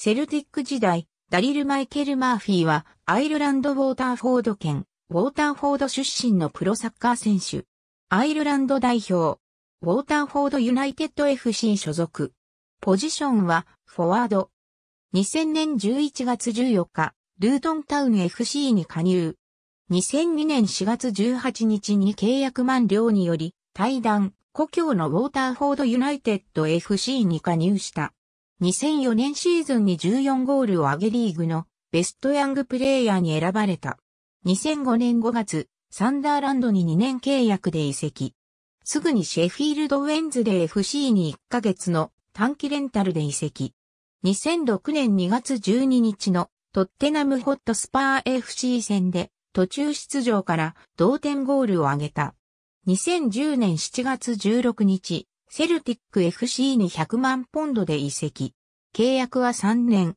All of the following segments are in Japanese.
セルティック時代、ダリル・マイケル・マーフィーは、アイルランド・ウォーターフォード県、ウォーターフォード出身のプロサッカー選手。アイルランド代表。ウォーターフォードユナイテッド FC 所属。ポジションは、フォワード。2000年11月14日、ルートンタウン FC に加入。2002年4月18日に契約満了により、対談、故郷のウォーターフォードユナイテッド FC に加入した。2004年シーズンに14ゴールを上げリーグのベストヤングプレイヤーに選ばれた。2005年5月、サンダーランドに2年契約で移籍。すぐにシェフィールドウェンズで FC に1ヶ月の短期レンタルで移籍。2006年2月12日のトッテナムホットスパー FC 戦で途中出場から同点ゴールを挙げた。2010年7月16日、セルティック FC に100万ポンドで移籍。契約は3年。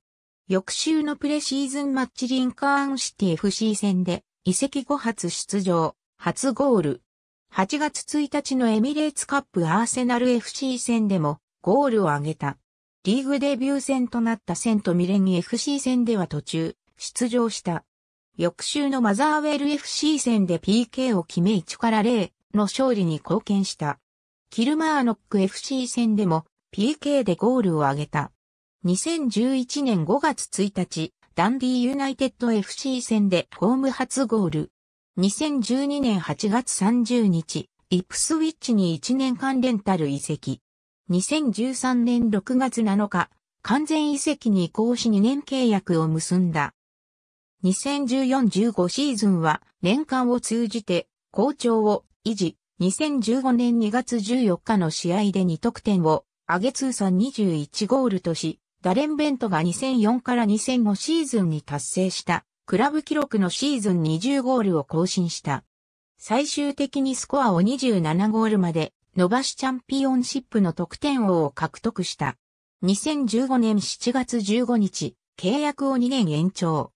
翌週のプレシーズンマッチリンカーンシティ FC 戦で移籍後初出場、初ゴール。8月1日のエミレーツカップアーセナル FC 戦でもゴールを挙げた。リーグデビュー戦となったセントミレニ FC 戦では途中出場した。翌週のマザーウェル FC 戦で PK を決め1から0の勝利に貢献した。キルマーノック FC 戦でも PK でゴールを挙げた。2011年5月1日、ダンディーユナイテッド FC 戦でホーム初ゴール。2012年8月30日、イプスウィッチに1年間レンタル移籍。2013年6月7日、完全移籍に移行し2年契約を結んだ。2014-15シーズンは年間を通じて好調を維持。2015年2月14日の試合で2得点を上げ通算21ゴールとし、ダレン・ベントが2004から2005シーズンに達成したクラブ記録のシーズン20ゴールを更新した。最終的にスコアを27ゴールまで伸ばしチャンピオンシップの得点王を獲得した。2015年7月15日、契約を2年延長。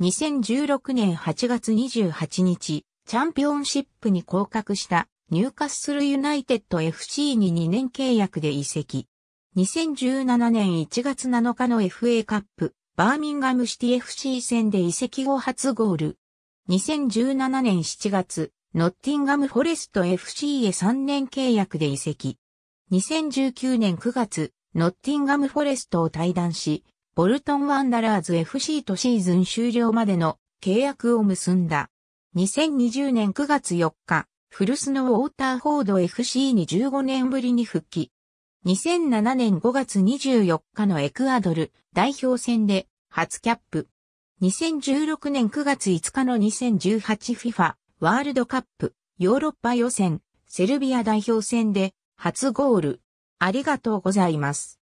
2016年8月28日、チャンピオンシップに降格したニューカッスルユナイテッド FC に2年契約で移籍。2017年1月7日の FA カップ、バーミンガムシティ FC 戦で移籍後初ゴール。2017年7月、ノッティンガムフォレスト FC へ3年契約で移籍。2019年9月、ノッティンガムフォレストを退団し、ボルトンワンダラーズ FC とシーズン終了までの契約を結んだ。2020年9月4日、古巣のウォーターフォード FC に15年ぶりに復帰。2007年5月24日のエクアドル代表戦で初キャップ。2016年9月5日の 2018FIFA ワールドカップヨーロッパ予選セルビア代表戦で初ゴール。ありがとうございます。